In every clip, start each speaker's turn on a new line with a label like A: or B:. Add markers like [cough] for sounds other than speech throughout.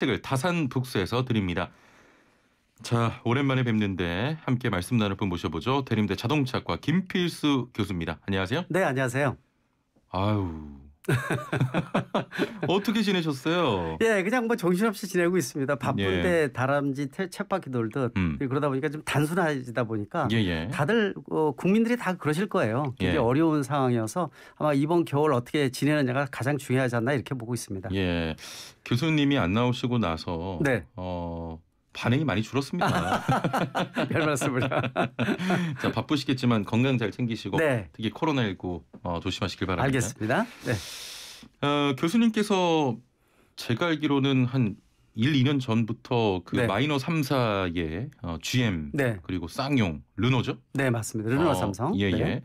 A: 책을 다산 북스에서 드립니다. 자, 오랜만에 뵙는데 함께 말씀 나눌 분 모셔보죠. 대림대 자동차과 김필수 교수입니다. 안녕하세요. 네, 안녕하세요. 아유, [laughs] 어떻게 지내셨어요?
B: 예, 그냥 뭐 정신없이 지내고 있습니다. 바쁜데 예. 다람쥐 태, 바퀴 돌듯 음. 그러다 보니까 좀 단순해지다 보니까 예예. 예. 다들 어, 국민들이 다 그러실 거예요. 굉장 예. 어려운 상황이어서 아마 이번 겨울 어떻게 지내느냐가 가장 중요하지 않나 이렇게 보고 있습니다.
A: 예, 교수님이 안 나오시고 나서 네. 어, 반응이 많이 줄었습니다. [laughs] 별 말씀을. [laughs] 자 바쁘시겠지만 건강 잘 챙기시고 네. 특히 코로나19 어, 조심하시길 바랍니다. 알겠습니다. 네. 어, 교수님께서 제가 알기로는 한 1, 2년 전부터 그 네. 마이너 3사의 어, GM 네. 그리고 쌍용 르노죠? 네 맞습니다. 르노 어, 삼성. 예예. 예. 예. 네.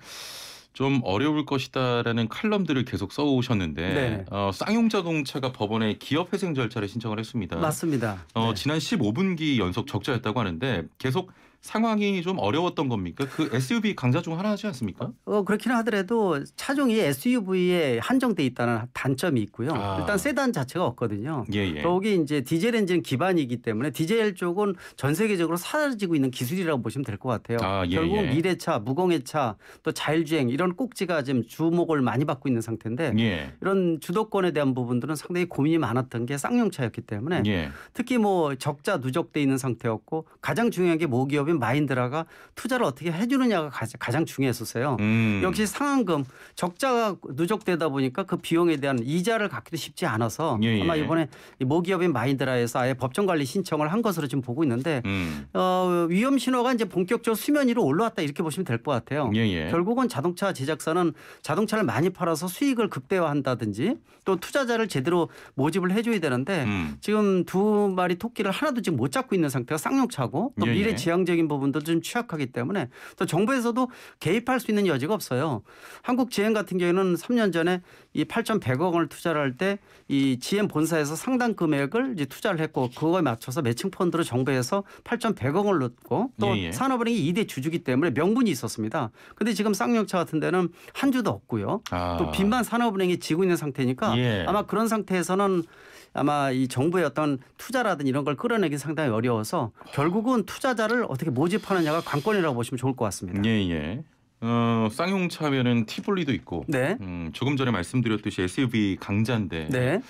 A: 좀 어려울 것이다라는 칼럼들을 계속 써오셨는데 네. 어, 쌍용자동차가 법원에 기업회생 절차를 신청을 했습니다. 맞습니다. 어, 네. 지난 15분기 연속 적자였다고 하는데 계속 상황이 좀 어려웠던 겁니까? 그 SUV 강자 중 하나지 않습니까?
B: 어, 그렇긴 하더라도 차종이 SUV에 한정돼 있다는 단점이 있고요. 아. 일단 세단 자체가 없거든요. 거기 예, 예. 더이제 디젤 엔진 기반이기 때문에 디젤 쪽은 전 세계적으로 사라지고 있는 기술이라고 보시면 될 것 같아요. 아, 예, 결국 미래차, 무공해차, 또 자율주행 이런 꼭지가 지금 주목을 많이 받고 있는 상태인데 이런 주도권에 대한 부분들은 상당히 고민이 많았던 게 쌍용차였기 때문에 특히 뭐 적자 누적돼 있는 상태였고 가장 중요한 게 모기업이 기업 마인드라가 투자를 어떻게 해주느냐가 가장 중요했었어요. 음. 역시 상한금 적자가 누적되다 보니까 그 비용에 대한 이자를 갚기도 쉽지 않아서 예, 예. 아마 이번에 모기업인 마인드라에서 아예 법정 관리 신청을 한 것으로 지금 보고 있는데 음. 어, 위험 신호가 이제 본격적으로 수면 위로 올라왔다 이렇게 보시면 될 것 같아요. 예, 예, 결국은 자동차 제작사는 자동차를 많이 팔아서 수익을 극대화한다든지 또 투자자를 제대로 모집을 해줘야 되는데 음. 지금 두 마리 토끼를 하나도 지금 못 잡고 있는 상태가 쌍용차고 또 예, 미래지향적인 예. 법적인 부분도 좀 취약하기 때문에 또 정부에서도 개입할 수 있는 여지가 없어요. 한국 지엠 같은 경우에는 3년 전에 이 8,100억 원을 투자를 할때 이 지엠 본사에서 상당 금액을 이제 투자를 했고 그거에 맞춰서 매칭 펀드로 정부에서 8,100억 원을 넣고 또 예, 예. 산업은행이 2대 주주기 때문에 명분이 있었습니다. 근데 지금 쌍용차 같은 데는 한 주도 없고요. 아. 또 빚만 산업은행이 지고 있는 상태니까 예. 아마 그런 상태에서는 아마 이 정부의 어떤 투자라든 이런 걸 끌어내기 상당히 어려워서 결국은 투자자를 어떻게 모집하느냐가 관건이라고
A: 보시면 좋을 것 같습니다. 예 예. 어, 쌍용차 면은 티볼리도 있고 네. 음, 조금 전에 말씀드렸듯이 SUV 강자인데 네.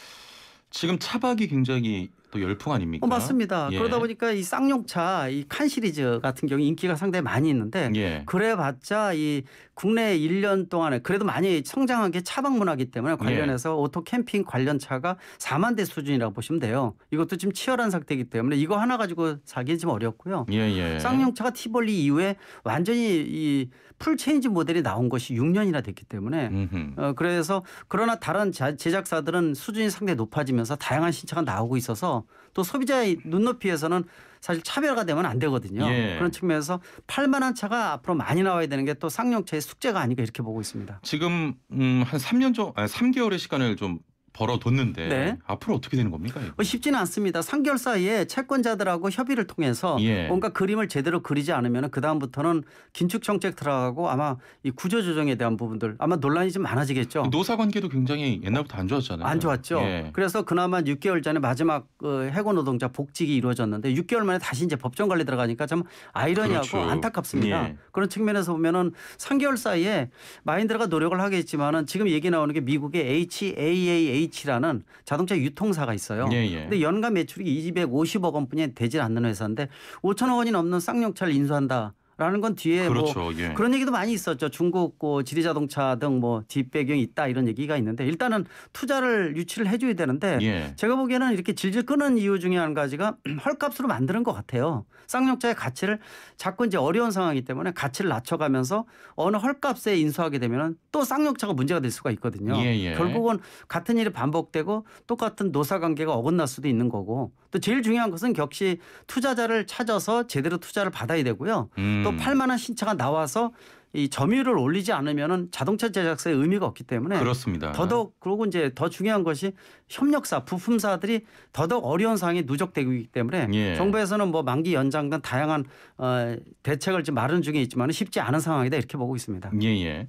A: 지금 차박이 굉장히 또 열풍 아닙니까? 어, 맞습니다. 예. 그러다
B: 보니까 이 쌍용차 이 칸 시리즈 같은 경우 인기가 상당히 많이 있는데 예. 그래봤자 이 국내 1년 동안에 그래도 많이 성장한 게 차박 문화기 때문에 예. 관련해서 예. 오토 캠핑 관련 차가 4만 대 수준이라고 보시면 돼요. 이것도 지금 치열한 상태이기 때문에 이거 하나 가지고 사기는 좀 어렵고요. 예예. 예. 쌍용차가 티볼리 이후에 완전히 이 풀체인지 모델이 나온 것이 6년이나 됐기 때문에 어, 그래서 그러나 다른 제작사들은 수준이 상당히 높아지면서 다양한 신차가 나오고 있어서 또 소비자의 눈높이에서는 사실 차별화되면 안 되거든요. 예. 그런 측면에서 팔만한 차가 앞으로 많이 나와야 되는 게 또 상용차의 숙제가 아닐까 이렇게 보고 있습니다.
A: 지금 음, 한 3년 전, 아니 3개월의 시간을 좀 벌어뒀는데 네. 앞으로 어떻게 되는 겁니까? 이거?
B: 뭐 쉽지는 않습니다. 3개월 사이에 채권자들하고 협의를 통해서 예. 뭔가 그림을 제대로 그리지 않으면 그 다음부터는 긴축 정책 들어가고 아마 이 구조 조정에 대한 부분들 아마 논란이 좀 많아지겠죠. 그 노사 관계도 굉장히 옛날부터 안 좋았잖아요. 안 좋았죠. 예. 그래서 그나마 6개월 전에 마지막 그 해고 노동자 복직이 이루어졌는데 6개월 만에 다시 이제 법정 관리 들어가니까 좀 아이러니하고 그렇죠. 안타깝습니다. 예. 그런 측면에서 보면은 3개월 사이에 마인드가 노력을 하겠지만은 지금 얘기 나오는 게 미국의 HAAA H라는 자동차 유통사가 있어요. 예, 예. 근데 연간 매출이 250억 원뿐이 되질 않는 회사인데 5천억 원이 넘는 쌍용차를 인수한다. 라는 건 뒤에 뭐 그렇죠, 뭐 예. 그런 얘기도 많이 있었죠. 중국 뭐 지리자동차 등 뭐 뒷배경이 있다 이런 얘기가 있는데 일단은 투자를 유치를 해줘야 되는데 예. 제가 보기에는 이렇게 질질 끄는 이유 중에 한 가지가 [clears throat] 헐값으로 만드는 것 같아요. 쌍용차의 가치를 자꾸 이제 어려운 상황이기 때문에 가치를 낮춰가면서 어느 헐값에 인수하게 되면 또 쌍용차가 문제가 될 수가 있거든요. 예, 예. 결국은 같은 일이 반복되고 똑같은 노사관계가 어긋날 수도 있는 거고 또 제일 중요한 것은 역시 투자자를 찾아서 제대로 투자를 받아야 되고요. 음. 또 음. 팔만한 신차가 나와서 이 점유율을 올리지 않으면은 자동차 제작사의 의미가 없기 때문에 그렇습니다. 더더욱 그리고 이제 더 중요한 것이 협력사 부품사들이 더더욱 어려운 상황이 누적되고 있기 때문에 예. 정부에서는 뭐 만기 연장 등 다양한 어, 대책을 지금 마련 중에 있지만 쉽지 않은 상황이다 이렇게 보고 있습니다.
A: 예예. 예.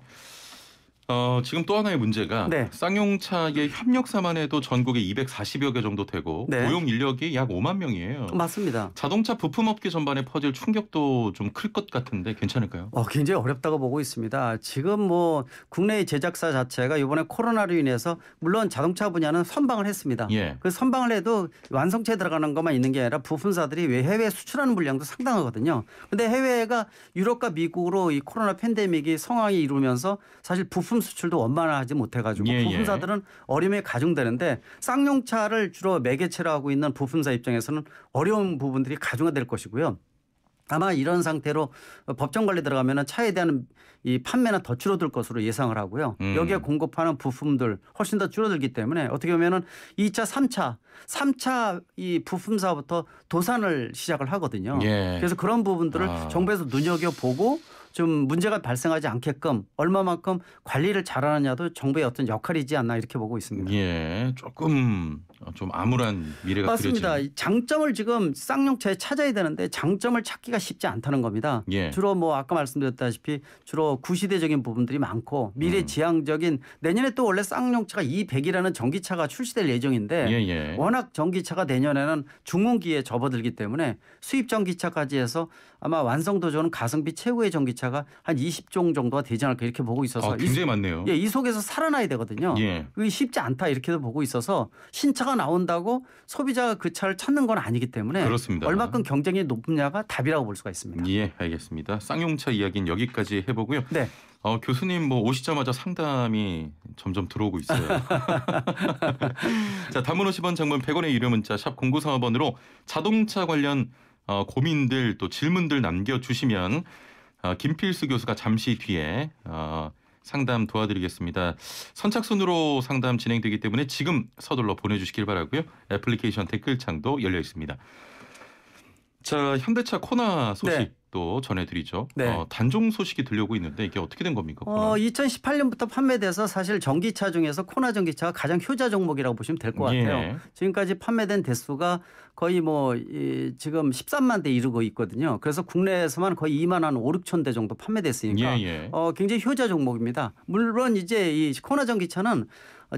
A: 어, 지금 또 하나의 문제가 네. 쌍용차의 협력사만 해도 전국에 240여 개 정도 되고 네. 고용 인력이 약 5만 명이에요. 맞습니다. 자동차 부품업계 전반에 퍼질 충격도 좀 클 것 같은데 괜찮을까요?
B: 어, 굉장히 어렵다고 보고 있습니다. 지금 뭐 국내의 제작사 자체가 이번에 코로나로 인해서 물론 자동차 분야는 선방을 했습니다. 예. 그 선방을 해도 완성차에 들어가는 것만 있는 게 아니라 부품사들이 왜 해외 수출하는 물량도 상당하거든요. 근데 해외가 유럽과 미국으로 이 코로나 팬데믹이 성황이 이루면서 사실 부품 부품 수출도 원만하지 못해가지고 예, 예, 부품사들은 어림에 가중되는데 쌍용차를 주로 매개체로 하고 있는 부품사 입장에서는 어려운 부분들이 가중화될 것이고요. 아마 이런 상태로 법정 관리 들어가면 차에 대한 이 판매는 더 줄어들 것으로 예상을 하고요. 음. 여기에 공급하는 부품들 훨씬 더 줄어들기 때문에 어떻게 보면은 2차, 3차, 3차 이 부품사부터 도산을 시작을 하거든요. 예. 그래서 그런 부분들을 아. 정부에서 눈여겨 보고 좀 문제가 발생하지 않게끔 얼마만큼 관리를 잘하느냐도 정부의 어떤 역할이지 않나 이렇게 보고 있습니다. 예, 조금
A: 좀 암울한 미래가 맞습니다. 그려지는.
B: 장점을 지금 쌍용차에 찾아야 되는데 장점을 찾기가 쉽지 않다는 겁니다. 예. 주로 뭐 아까 말씀드렸다시피 주로 구시대적인 부분들이 많고 미래 음. 지향적인 음. 내년에 또 원래 쌍용차가 200이라는 전기차가 출시될 예정인데 예예. 예. 워낙 전기차가 내년에는 중흥기에 접어들기 때문에 수입 전기차까지 해서 아마 완성도저는 가성비 최고의 전기차가 한 20종 정도가 되지 않을까 이렇게 보고 있어서 아, 굉장히 이, 많네요. 예, 이 속에서 살아나야 되거든요. 예. 쉽지 않다 이렇게도 보고 있어서 신차가 나온다고 소비자가 그 차를 찾는 건 아니기 때문에 그렇습니다. 얼마큼 경쟁이 높냐가 답이라고 볼 수가 있습니다.
A: 예, 알겠습니다. 쌍용차 이야기는 여기까지 해보고요. 네. 어, 교수님 뭐 오시자마자 상담이 점점 들어오고 있어요. [laughs] 자, 단문 50원 장문 100원의 유료 문자 샵 0935번으로 자동차 관련 어, 고민들 또 질문들 남겨주시면 어, 김필수 교수가 잠시 뒤에 어, 상담 도와드리겠습니다. 선착순으로 상담 진행되기 때문에 지금 서둘러 보내주시길 바라고요. 애플리케이션 댓글창도 열려 있습니다. 자 현대차 코나 소식 네. 또 전해드리죠. 네. 어, 단종 소식이 들려오고 있는데 이게 어떻게 된 겁니까?
B: 코나? 어, 2018년부터 판매돼서 사실 전기차 중에서 코나 전기차가 가장 효자 종목이라고 보시면 될 것 같아요. 예. 지금까지 판매된 대수가 거의 뭐 이, 지금 13만 대 이르고 있거든요. 그래서 국내에서만 거의 2만 한 5, 6천 대 정도 판매됐으니까 예, 예. 어, 굉장히 효자 종목입니다. 물론 이제 이 코나 전기차는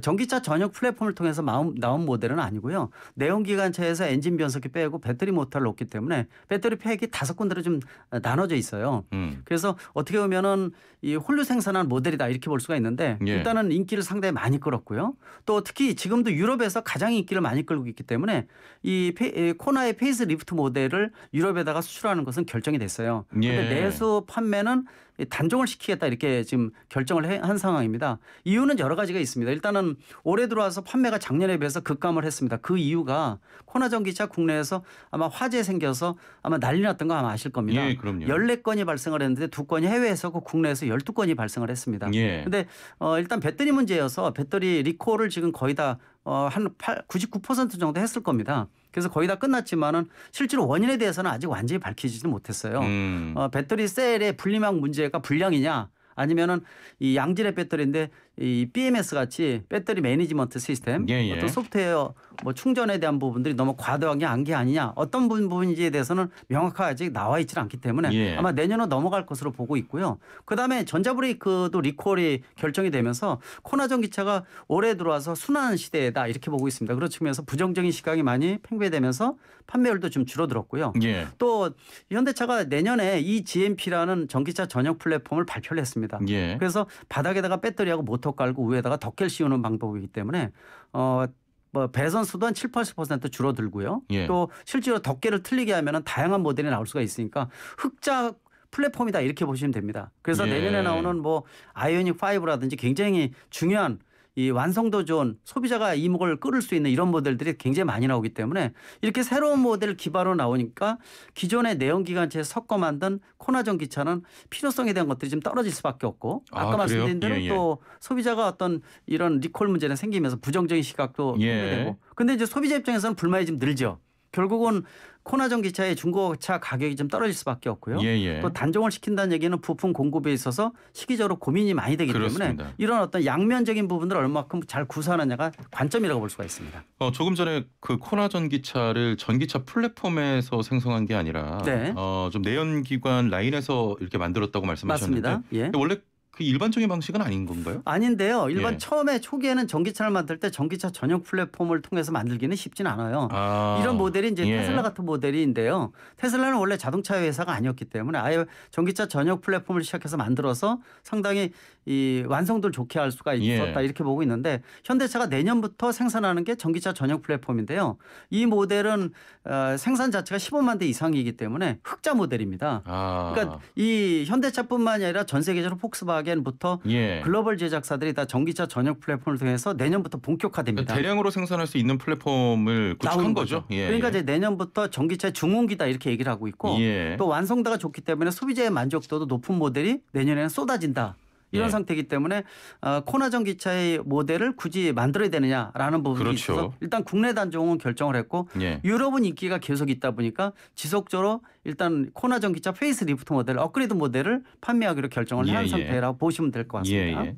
B: 전기차 전용 플랫폼을 통해서 나온 모델은 아니고요. 내연기관차에서 엔진 변속기 빼고 배터리 모터를 놓기 때문에 배터리 팩이 다섯 군데로 좀 나눠져 있어요. 음. 그래서 어떻게 보면은 이 홀로 생산한 모델이다 이렇게 볼 수가 있는데 예. 일단은 인기를 상당히 많이 끌었고요. 또 특히 지금도 유럽에서 가장 인기를 많이 끌고 있기 때문에 이 페, 코나의 페이스 리프트 모델을 유럽에다가 수출하는 것은 결정이 됐어요. 그런데 예. 내수 판매는 단종을 시키겠다 이렇게 지금 결정을 한 상황입니다. 이유는 여러 가지가 있습니다. 일단은 올해 들어와서 판매가 작년에 비해서 급감을 했습니다. 그 이유가 코나 전기차 국내에서 아마 화재 생겨서 아마 난리 났던 거 아마 아실 겁니다. 예, 그럼요. 14건이 발생을 했는데 2건이 해외에서 고 그 국내에서 12건이 발생을 했습니다. 예. 근데 어, 일단 배터리 문제여서 배터리 리콜을 지금 거의 다 어한 99% 정도 했을 겁니다. 그래서 거의 다 끝났지만은 실제로 원인에 대해서는 아직 완전히 밝혀지는 못했어요. 음. 어, 배터리 셀의 분리막 문제가 불량이냐 아니면은 이 양질의 배터리인데 이 BMS 같이 배터리 매니지먼트 시스템, 예, 예. 어떤 소프트웨어 뭐 충전에 대한 부분들이 너무 과도하게 안게 아니냐 어떤 부분인지에 대해서는 명확하게 아직 나와 있지는 않기 때문에 예. 아마 내년은 넘어갈 것으로 보고 있고요. 그다음에 전자브레이크도 리콜이 결정이 되면서 코나 전기차가 올해 들어와서 순환 시대다 이렇게 보고 있습니다. 그런 측면에서 부정적인 시각이 많이 팽배되면서 판매율도 좀 줄어들었고요. 예. 또 현대차가 내년에 이 e GMP라는 전기차 전용 플랫폼을 발표를 했습니다. 예. 그래서 바닥에다가 배터리하고 모터 기토 깔고 위에다가 덕 k 를 씌우는 방법이기 때문에 어. 뭐 배선 수도 한 7, 80% 줄어들고요. 예. 또 실제로 덮개를 틀리게 하면 다양한 모델이 나올 수가 있으니까 흑자 플랫폼이다 이렇게 보시면 됩니다. 그래서 예. 내년에 나오는 뭐 아이오닉 5라든지 굉장히 중요한 이 완성도 좋은 소비자가 이목을 끌을 수 있는 이런 모델들이 굉장히 많이 나오기 때문에 이렇게 새로운 모델 을 기반으로 나오니까 기존의 내연기관체에 섞어 만든 코나전 기차는 필요성에 대한 것들이 좀 떨어질 수밖에 없고 아, 아까 아, 말씀드린 예, 대로 예, 또 소비자가 어떤 이런 리콜 문제는 생기면서 부정적인 시각도 생겨되고 예. 근데 이제 소비자 입장에서는 불만이 좀 늘죠. 결국은 코나전 기차의 중고차 가격이 좀 떨어질 수밖에 없고요. 예, 예. 또 단종을 시킨다는 얘기는 부품 공급에 있어서 시기적으로 고민이 많이 되기 그렇습니다. 때문에 이런 어떤 양면적인 부분들을 얼마큼 잘 구사하느냐가 관점이라고 볼 수가 있습니다.
A: 어, 조금 전에 그 코나전 기차를 전기차 플랫폼에서 생성한 게 아니라 네. 어, 좀 내연기관 라인에서 이렇게 만들었다고 말씀하셨는데 맞습니다. 예. 원래 그 일반적인 방식은 아닌 건가요? 아닌데요. 일반 예. 처음에
B: 초기에는 전기차를 만들 때 전기차 전용 플랫폼을 통해서 만들기는 쉽진 않아요. 아. 이런 모델이 이제 예. 테슬라 같은 모델인데요. 테슬라는 원래 자동차 회사가 아니었기 때문에 아예 전기차 전용 플랫폼을 시작해서 만들어서 상당히 이 완성도를 좋게 할 수가 예. 있었다 예. 이렇게 보고 있는데 현대차가 내년부터 생산하는 게 전기차 전용 플랫폼인데요. 이 모델은 어, 생산 자체가 15만 대 이상이기 때문에 흑자 모델입니다. 아. 그러니까 이현대차뿐만 아니라 전 세계적으로 폭스바겐부터 예. 글로벌 제작사들이 다 전기차 전용 플랫폼을 통해서 내년부터 본격화됩니다. 그러니까 대량으로
A: 생산할 수 있는 플랫폼을 구축한 거죠. 거죠. 예. 그러니까 예. 이제
B: 내년부터 전기차 중흥기다 이렇게 얘기를 하고 있고 예. 또 완성도가 좋기 때문에 소비자의 만족도도 높은 모델이 내년에는 쏟아진다. 이런 예. 상태이기 때문에 어, 코나전 기차의 모델을 굳이 만들어야 되느냐라는 부분이 그렇죠. 있어서 일단 국내 단종은 결정을 했고 예. 유럽은 인기가 계속 있다 보니까 지속적으로 일단 코나전 기차 페이스리프트 모델, 업그레이드 모델을
A: 판매하기로 결정을 예, 한 예. 상태라고 보시면 될 것 같습니다. 예, 예.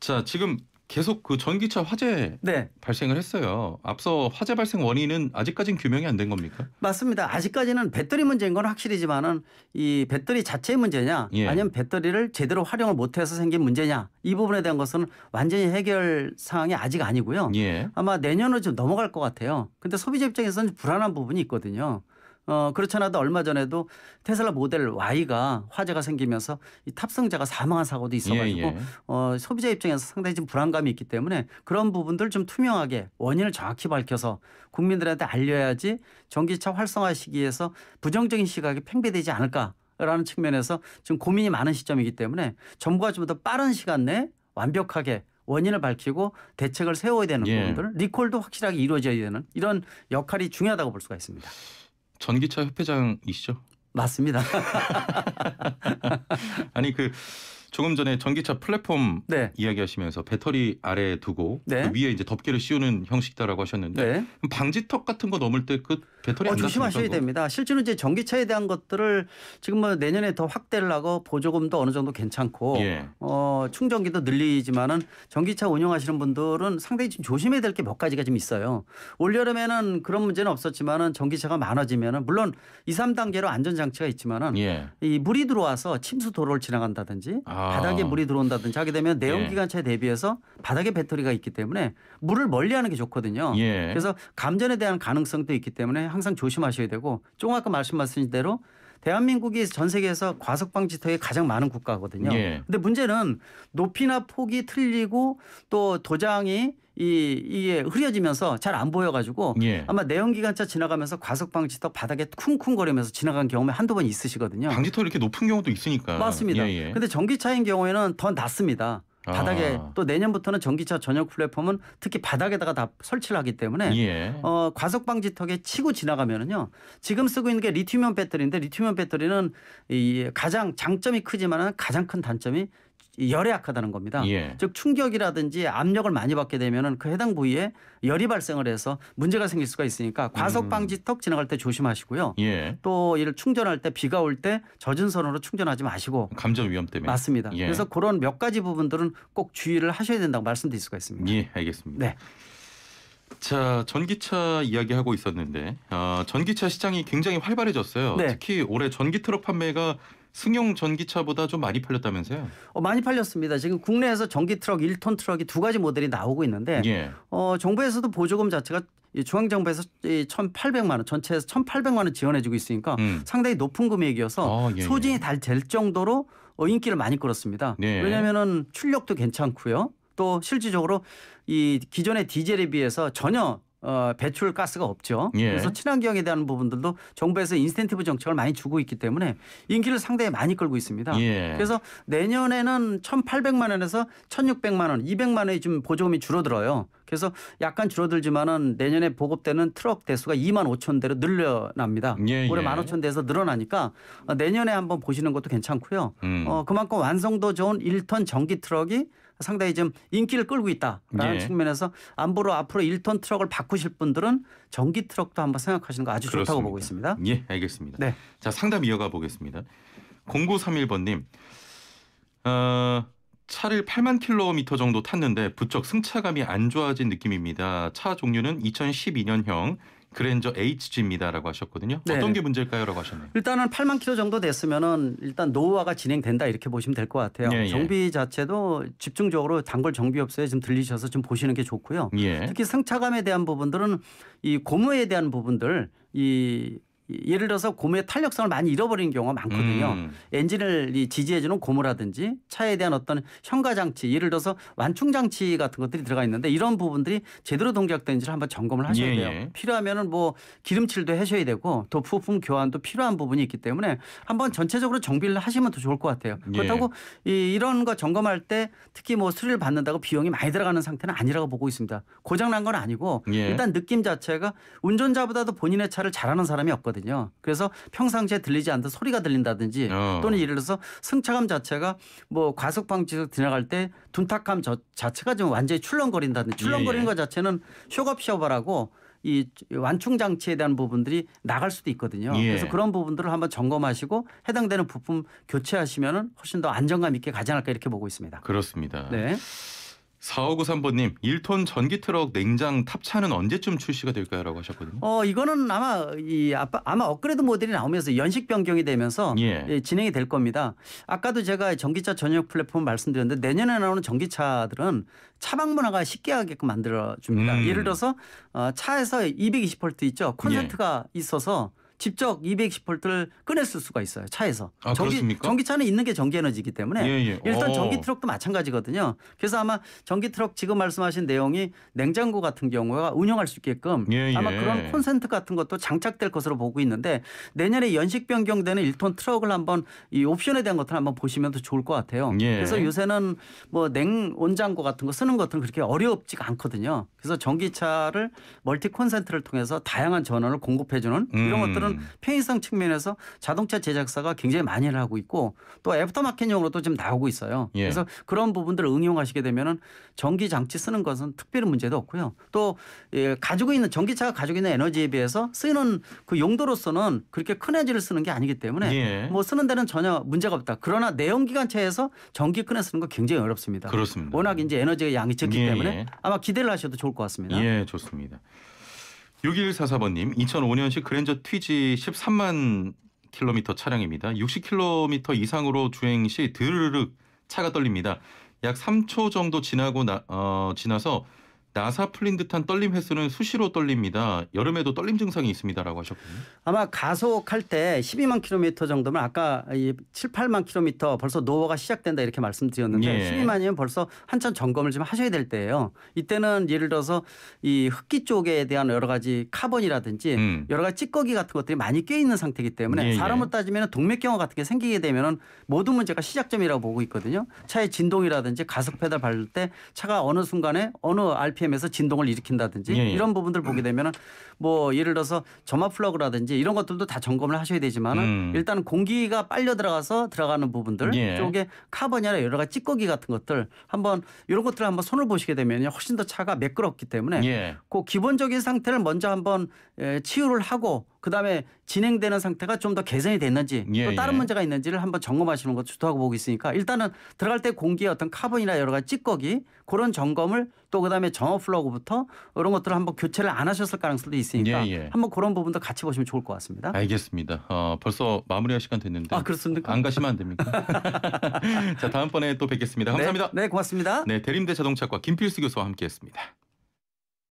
A: 자, 지금 계속 그 전기차 화재 네. 발생을 했어요. 앞서 화재 발생 원인은 아직까지는 규명이 안 된 겁니까?
B: 맞습니다. 아직까지는 배터리 문제인 건 확실이지만은 이 배터리 자체의 문제냐 예. 아니면 배터리를 제대로 활용을 못해서 생긴 문제냐 이 부분에 대한 것은 완전히 해결 상황이 아직 아니고요. 예. 아마 내년으로 좀 넘어갈 것 같아요. 근데 소비자 입장에서는 불안한 부분이 있거든요. 어, 그렇잖아도 얼마 전에도 테슬라 모델 Y가 화재가 생기면서 이 탑승자가 사망한 사고도 있어가지고 예, 예. 어, 소비자 입장에서 상당히 좀 불안감이 있기 때문에 그런 부분들 좀 투명하게 원인을 정확히 밝혀서 국민들한테 알려야지 전기차 활성화 시기에서 부정적인 시각이 팽배되지 않을까. 라는 측면에서 지금 고민이 많은 시점이기 때문에 정부가 좀 더 빠른 시간 내에 완벽하게 원인을 밝히고 대책을 세워야 되는 예. 부분들 리콜도 확실하게 이루어져야 되는 이런 역할이 중요하다고 볼 수가
A: 있습니다. 전기차 협회장이시죠? 맞습니다. [laughs] 아니 그 조금 전에 전기차 플랫폼 네. 이야기하시면서 배터리 아래에 두고 네. 그 위에 이제 덮개를 씌우는 형식다라고 하셨는데 네. 방지턱 같은 거 넘을 때그 배터리 어, 조심하셔야 됩니다.
B: 실제로 이제 전기차에 대한 것들을 지금 뭐 내년에 더 확대를 하고 보조금도 어느 정도 괜찮고 예. 어, 충전기도 늘리지만은 전기차 운영하시는 분들은 상당히 좀 조심해야 될 게 몇 가지가 좀 있어요. 올 여름에는 그런 문제는 없었지만은 전기차가 많아지면은 물론 2, 3단계로 안전 장치가 있지만은 예. 이 물이 들어와서 침수 도로를 지나간다든지 아. 바닥에 물이 들어온다든지 하게 되면 내연기관차에 예. 대비해서 바닥에 배터리가 있기 때문에 물을 멀리하는 게 좋거든요. 예. 그래서 감전에 대한 가능성도 있기 때문에 항상 조심하셔야 되고 조금 아까 말씀하신 대로 대한민국이 전 세계에서 과속방지턱이 가장 많은 국가거든요. 예. 근데 문제는 높이나 폭이 틀리고 또 도장이 이 이게 흐려지면서 잘 안 보여가지고 예. 아마 내연기관차 지나가면서 과속방지턱 바닥에 쿵쿵거리면서 지나간 경험이 한두 번 있으시거든요. 방지턱 이렇게 높은 경우도 있으니까. 맞습니다. 예, 예. 근데 전기차인 경우에는 더 낮습니다. 바닥에 아. 또 내년부터는 전기차 전용 플랫폼은 특히 바닥에다가 다 설치를 하기 때문에 예. 어, 과속 방지턱에 치고 지나가면은요. 지금 쓰고 있는 게 리튬이온 배터리인데 리튬이온 배터리는 이 가장 장점이 크지만 가장 큰 단점이 열에 약하다는 겁니다. 예. 즉 충격이라든지 압력을 많이 받게 되면은 그 해당 부위에 열이 발생을 해서 문제가 생길 수가 있으니까 과속 음. 방지턱 지나갈 때 조심하시고요. 예. 또 이를 충전할 때 비가 올 때 젖은 선으로 충전하지 마시고
A: 감전 위험 때문에 맞습니다. 예. 그래서
B: 그런 몇 가지 부분들은 꼭 주의를 하셔야 된다고 말씀드릴 수가 있습니다.
A: 예, 알겠습니다. 네. 자 전기차 이야기하고 있었는데 어, 전기차 시장이 굉장히 활발해졌어요. 네. 특히 올해 전기 트럭 판매가 승용 전기차보다 좀 많이 팔렸다면서요?
B: 어, 많이 팔렸습니다. 지금 국내에서 전기 트럭 1톤 트럭이 두 가지 모델이 나오고 있는데 예. 어, 정부에서도 보조금 자체가 중앙정부에서 1,800만 원 전체에서 1,800만 원 지원해주고 있으니까 음. 상당히 높은 금액이어서 아, 예. 예. 소진이 달 될 정도로 어, 인기를 많이 끌었습니다. 예. 네. 왜냐하면은 출력도 괜찮고요. 또 실질적으로 이 기존의 디젤에 비해서 전혀 어, 배출 가스가 없죠. 예. 그래서 친환경에 대한 부분들도 정부에서 인센티브 정책을 많이 주고 있기 때문에 인기를 상당히 많이 끌고 있습니다. 예. 그래서 내년에는 1,800만 원에서 1,600만 원, 200만 원이 좀 보조금이 줄어들어요. 그래서 약간 줄어들지만은 내년에 보급되는 트럭 대수가 2만 5천 대로 늘려납니다. 예, 예. 올해 1만 5천 대에서 늘어나니까 내년에 한번 보시는 것도 괜찮고요. 음. 어, 그만큼 완성도 좋은 1톤 전기 트럭이 상당히 좀 인기를 끌고 있다라는 예. 측면에서 안보로 앞으로 1톤 트럭을 바꾸실 분들은 전기 트럭도 한번 생각하시는 거 아주 그렇습니다. 좋다고 보고
A: 있습니다. 예, 알겠습니다. 네. 자, 상담 이어가 보겠습니다. 0931번님. 어, 차를 8만 킬로미터 정도 탔는데 부쩍 승차감이 안 좋아진 느낌입니다. 차 종류는 2012년형 그랜저 HG입니다라고 하셨거든요. 네, 어떤 네. 게 문제일까요라고 하셨네요.
B: 일단은 8만 킬로 정도 됐으면은 일단 노후화가 진행된다 이렇게 보시면 될 것 같아요. 예, 예. 정비 자체도 집중적으로 단골 정비업소에 좀 들리셔서 좀 보시는 게 좋고요. 예. 특히 승차감에 대한 부분들은 이 고무에 대한 부분들 이 예를 들어서 고무의 탄력성을 많이 잃어버리는 경우가 많거든요. 음. 엔진을 지지해주는 고무라든지 차에 대한 어떤 현가 장치, 예를 들어서 완충 장치 같은 것들이 들어가 있는데 이런 부분들이 제대로 동작되는지를 한번 점검을 하셔야 예, 돼요. 예, 필요하면은 뭐 기름칠도 하셔야 되고 또 부품 교환도 필요한 부분이 있기 때문에 한번 전체적으로 정비를 하시면 더 좋을 것 같아요. 예. 그렇다고 예. 이런 거 점검할 때 특히 뭐 수리를 받는다고 비용이 많이 들어가는 상태는 아니라고 보고 있습니다. 고장난 건 아니고 예. 일단 느낌 자체가 운전자보다도 본인의 차를 잘하는 사람이 없거든요. 거거든요. 그래서 평상시에 들리지 않던 소리가 들린다든지 어. 또는 예를 들어서 승차감 자체가 뭐 과속 방지석 지나갈 때 둔탁함 저, 자체가 좀 완전히 출렁거린다든지 예, 출렁거리는 예, 예. 것 자체는 쇼겁쇼버라고 이 완충 장치에 대한 부분들이 나갈 수도 있거든요. 예. 그래서 그런 부분들을 한번 점검하시고 해당되는 부품 교체하시면은 훨씬 더 안정감 있게 가지 않을까 이렇게 보고 있습니다.
A: 그렇습니다. 네. 4593번님, 1톤 전기 트럭 냉장 탑차는 언제쯤 출시가 될까요라고 하셨거든요.
B: 어 이거는 아마 이 아빠, 아마 업그레이드 모델이 나오면서 연식 변경이 되면서 예. 예, 진행이 될 겁니다. 아까도 제가 전기차 전용 플랫폼 말씀드렸는데 내년에 나오는 전기차들은 차박 문화가 쉽게 하게끔 만들어 줍니다. 음. 예를 들어서 어, 차에서 220V 있죠 콘센트가 예. 있어서 직접 210볼트를 꺼냈을 수가 있어요. 차에서. 아, 전기, 그렇습니까? 전기차는 있는 게 전기에너지이기 때문에 예, 예. 일단 오. 어. 전기 트럭도 마찬가지거든요. 그래서 아마 전기 트럭 지금 말씀하신 내용이 냉장고 같은 경우가 운영할 수 있게끔 예, 예. 아마 그런 콘센트 같은 것도 장착될 것으로 보고 있는데 내년에 연식 변경되는 1톤 트럭을 한번 이 옵션에 대한 것들을 한번 보시면 더 좋을 것 같아요. 예. 그래서 요새는 뭐 냉 온장고 같은 거 쓰는 것들은 그렇게 어렵지가 않거든요. 그래서 전기차를 멀티 콘센트를 통해서 다양한 전원을 공급해주는 음. 이런 것들은 그런 음. 편의성 측면에서 자동차 제작사가 굉장히 많이 하고 있고 또 애프터마켓용으로도 지금 나오고 있어요. 예. 그래서 그런 부분들을 응용하시게 되면은 전기 장치 쓰는 것은 특별한 문제도 없고요. 또 예, 가지고 있는 전기차가 가지고 있는 에너지에 비해서 쓰이는 그 용도로서는 그렇게 큰 에너지를 쓰는 게 아니기 때문에 예. 뭐 쓰는 데는 전혀 문제가 없다. 그러나 내연기관차에서 전기 끈에 쓰는 거 굉장히 어렵습니다. 그렇습니다. 워낙 이제 에너지의 양이 적기 예, 때문에 예.
A: 아마 기대를 하셔도 좋을 것 같습니다. 예, 좋습니다. 6144번님, 2005년식 그랜저 튀지 13만 킬로미터 차량입니다. 60킬로미터 이상으로 주행 시 드르륵 차가 떨립니다. 약 3초 정도 지나고 나, 어, 지나서 나사 풀린 듯한 떨림 횟수는 수시로 떨립니다. 여름에도 떨림 증상이 있습니다라고 하셨군요.
B: 아마 가속할 때 12만 킬로미터 정도면 아까 7, 8만 킬로미터 벌써 노화가 시작된다 이렇게 말씀드렸는데 예. 12만이면 벌써 한참 점검을 좀 하셔야 될 때예요. 이때는 예를 들어서 이 흡기 쪽에 대한 여러 가지 카본이라든지 음. 여러 가지 찌꺼기 같은 것들이 많이 껴 있는 상태이기 때문에 예. 예. 사람을 따지면 동맥경화 같은 게 생기게 되면 모든 문제가 시작점이라고 보고 있거든요. 차의 진동이라든지 가속 페달 밟을 때 차가 어느 순간에 어느 알 p RPM에서 진동을 일으킨다든지 예, 예. 이런 부분들 보게 되면은 뭐 예를 들어서 점화 플러그라든지 이런 것들도 다 점검을 하셔야 되지만 음. 일단 공기가 빨려 들어가서 들어가는 부분들 예. 쪽에 카본이나 여러 가지 찌꺼기 같은 것들 한번 이런 것들을 한번 손을 보시게 되면 훨씬 더 차가 매끄럽기 때문에 예. 그 기본적인 상태를 먼저 한번 치유를 하고 그다음에 진행되는 상태가 좀 더 개선이 됐는지 예, 또 다른 예. 문제가 있는지를 한번 점검하시는 것도 좋다고 보고 있으니까 일단은 들어갈 때 공기의 어떤 카본이나 여러 가지 찌꺼기 그런 점검을 또 그다음에 정업 플러그부터 이런 것들을 한번 교체를 안 하셨을 가능성도 있으니까 예, 예, 한번 그런 부분도 같이 보시면 좋을 것 같습니다.
A: 알겠습니다. 어, 벌써 마무리할 시간 됐는데 아 그렇습니까? 안 가시면 안 됩니까? [laughs] 자 다음번에 또 뵙겠습니다. 감사합니다. 네, 네 고맙습니다. 네 대림대 자동차과 김필수 교수와 함께했습니다.